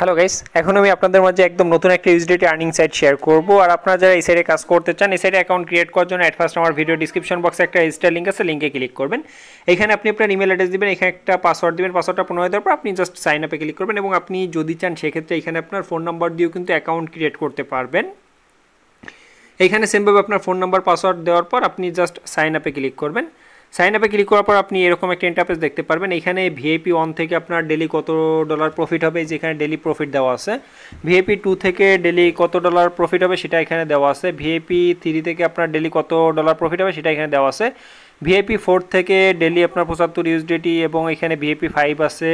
hello guys এখন আমি আপনাদের মাঝে একদম নতুন একটা ইউজিডিটি আর্নিং সাইট শেয়ার করবো আর আপনারা যারা এই সাইডে কাজ করতে চান এই সাইডে অ্যাকাউন্ট ক্রিয়েট করার জন্য অ্যাট ফার্স্ট আমার ভিডিও ডিসক্রিপশন বক্সে একটা রেজিস্টার লিঙ্ক আছে লিঙ্কে ক্লিক করবেন এখানে আপনি আপনার ইমেল অ্যাড্রেস দেবেন এখানে একটা পাসওয়ার্ড দেবেন পাসওয়ার্ডটা পুনরায় দেওয়ার পর আপনি জাস্ট সাইন আপে ক্লিক করবেন এবং আপনি যদি চান সেক্ষেত্রে এখানে আপনার ফোন নাম্বার দিয়েও কিন্তু অ্যাকাউন্ট ক্রিয়েট করতে পারবেন এখানে সেমভাবে আপনার ফোন নাম্বার পাসওয়ার্ড দেওয়ার পর আপনি জাস্ট সাইন আপে ক্লিক করবেন সাইন আপে ক্লিক করার পর আপনি এরকম একটা ইন্টারফেস দেখতে পারবেন এখানে ভিআইপি ওয়ান থেকে আপনার ডেলি কত ডলার প্রফিট হবে যেখানে ডেলি প্রফিট দেওয়া আছে ভিআইপি টু থেকে ডেলি কত ডলার প্রফিট হবে সেটা এখানে দেওয়া আছে ভিআইপি থ্রি থেকে আপনার ডেলি কত ডলার প্রফিট হবে সেটা এখানে দেওয়া আছে ভিআইপি ফোর থেকে ডেলি আপনার পঁচাত্তর ইউজডিটি এবং এখানে ভিআইপি ফাইভ আছে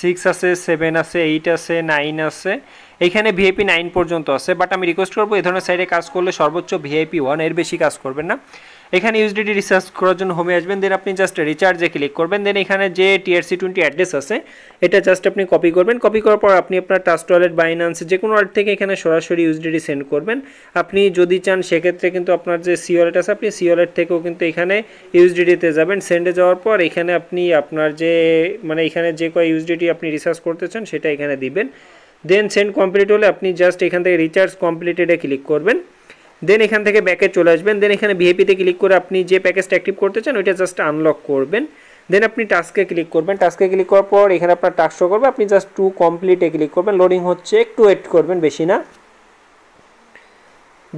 সিক্স আছে সেভেন আছে এইট আছে নাইন আছে এখানে ভিআইপি নাইন পর্যন্ত আছে বাট আমি রিকোয়েস্ট করবো এই ধরনের সাইডে কাজ করলে সর্বোচ্চ ভিআইপি ওয়ান এর বেশি কাজ করবেন না এখানে ইউজিডি রিচার্জ করার জন্য হোমে আসবেন দেন আপনি জাস্ট রিচার্জে ক্লিক করবেন দেন এখানে যে টিআরসি টোয়েন্টি অ্যাড্রেস আছে এটা জাস্ট আপনি কপি করবেন কপি করার পর আপনি আপনার টাস্ট ওয়ালেট বাইনান্স যে কোনো ওয়ালেট থেকে এখানে সরাসরি ইউজিডি সেন্ড করবেন আপনি যদি চান সেক্ষেত্রে কিন্তু আপনার যে সি ওয়ালেট আছে আপনি সি ওয়ালেট থেকেও কিন্তু এখানে ইউজিডিতে যাবেন সেন্ডে যাওয়ার পর এখানে আপনি আপনার যে মানে এখানে যে কয় ইউজিডি যেটি আপনি রিসার্চ করতে চান সেটা এখানে দিবেন দেন সেন্ড কমপ্লিট হলে আপনি জাস্ট এখান থেকে রিচার্জ কমপ্লিটেডে ক্লিক করবেন দেন এখান থেকে ব্যাকে চলে আসবেন দেন এখানে ভিএপিতে ক্লিক করে আপনি যে প্যাকেজটা অ্যাক্টিভ করতে চান ওইটা জাস্ট আনলক করবেন দেন আপনি টাস্কে ক্লিক করবেন টাস্কে ক্লিক করার পর এখানে আপনার টাস্ক শো করবে আপনি জাস্ট টু কমপ্লিটে ক্লিক করবেন লোডিং হচ্ছে একটু ওয়েট করবেন বেশি না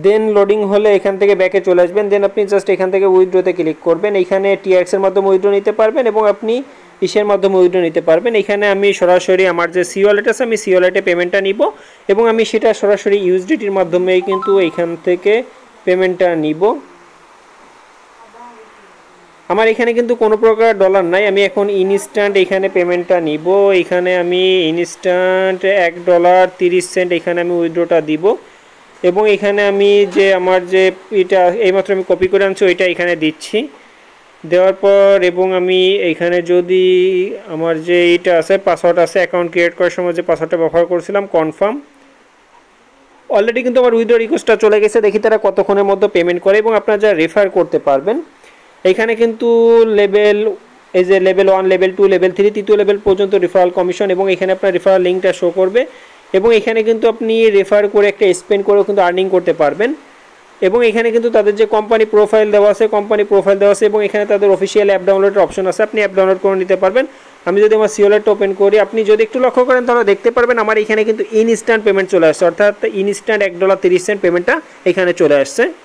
দেন লোডিং হলে এখান থেকে ব্যাকে চলে আসবেন দেন আপনি জাস্ট এখান থেকে উইড্রোতে ক্লিক করবেন এখানে টিআরএক্সের মাধ্যমে উইড্রো নিতে পারবেন এবং আপনি ইসের মাধ্যমে উইড্রো নিতে পারবেন এখানে আমি সরাসরি আমার যে সি ওয়ালেট আছে আমি সি ওয়ালেটে পেমেন্টটা নিব এবং আমি সেটা সরাসরি ইউএসডিটির মাধ্যমেই কিন্তু এইখান থেকে পেমেন্টটা নিব আমার এখানে কিন্তু কোনো প্রকার ডলার নাই আমি এখন ইনস্ট্যান্ট এখানে পেমেন্টটা নিব এখানে আমি ইনস্ট্যান্ট এক ডলার তিরিশ সেন্ট এখানে আমি উইড্রোটা দিব এবং এখানে আমি যে আমার যে এটা এইমাত্র আমি কপি করে আনছি ওইটা এখানে দিচ্ছি দেওয়ার পর এবং আমি এখানে যদি আমার যে এইটা আছে পাসওয়ার্ড আছে অ্যাকাউন্ট ক্রিয়েট করার সময় যে পাসওয়ার্ডটা ব্যবহার করছিলাম কনফার্ম অলরেডি কিন্তু আমার উইথড্র রিকোয়েস্টটা চলে গেছে দেখি তারা কতক্ষণের মধ্যে পেমেন্ট করে এবং আপনারা যা রেফার করতে পারবেন এখানে কিন্তু লেভেল এই যে level one level two level three তৃতীয় লেভেল পর্যন্ত রেফারাল কমিশন এবং এখানে আপনার রেফারাল লিঙ্কটা শো করবে এবং এখানে কিন্তু আপনি রেফার করে একটা স্পেন্ড করেও কিন্তু আর্নিং করতে পারবেন এবং এখানে কিন্তু তাদের যে কোম্পানি প্রোফাইল দেওয়া আছে কোম্পানি প্রোফাইল দেওয়া আছে এবং এখানে তাদের অফিসিয়াল অ্যাপ ডাউনলোডের অপশন আছে আপনি অ্যাপ ডাউনলোড করে নিতে পারবেন আমি যদি আমার সিওলেটটা ওপেন করি আপনি যদি একটু লক্ষ্য করেন তাহলে দেখতে পারবেন আমার এখানে কিন্তু ইনস্ট্যান্ট পেমেন্ট চলে আসছে অর্থাৎ ইনস্ট্যান্ট এক ডলার তিরিশ সেন্ট পেমেন্টটা এখানে চলে আসছে